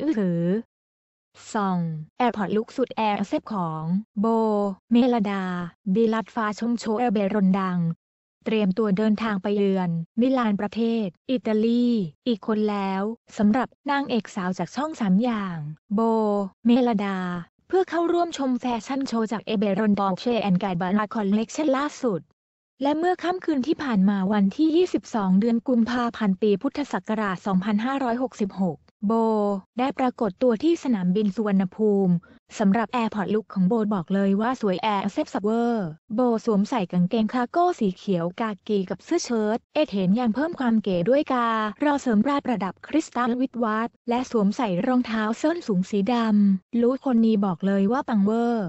อื้อหือส่องแอร์พอร์ตลุกสุดแอร์เซฟของ โบ เมลดาบิลัดฟ้าชมโชว์เอเบรนดัง เตรียมตัวเดินทางไปเยือน มิลานประเทศอิตาลี อีกคนแล้วสำหรับนางเอกสาวจากช่องสามอย่าง โบ เมลดา เพื่อเข้าร่วมชมแฟชั่นโชว์จากเอเบรนดอลเชแอนกายบาราคอลเลคชั่นล่าสุด และเมื่อค่ำคืนที่ผ่านมาวันที่ 22 เดือนกุมภาพันธ์ปีพุทธศักราช 2566โบ ได้ปรากฏตัวที่สนามบินสุวรรณภูมิสำหรับแอร์พอร์ตลุคของโบบอกเลยว่าสวยแอร์เซฟสับเวอร์ โบสวมใส่กางเกงคาโก้สีเขียวกากีกับเสื้อเชิ้ตเอทเห็นยังเพิ่มความเก๋ด้วยการอเสริมราดประดับคริสตัลวิดวัดและสวมใส่รองเท้าส้นสูงสีดำลุคคนนี้บอกเลยว่าปังเวอร์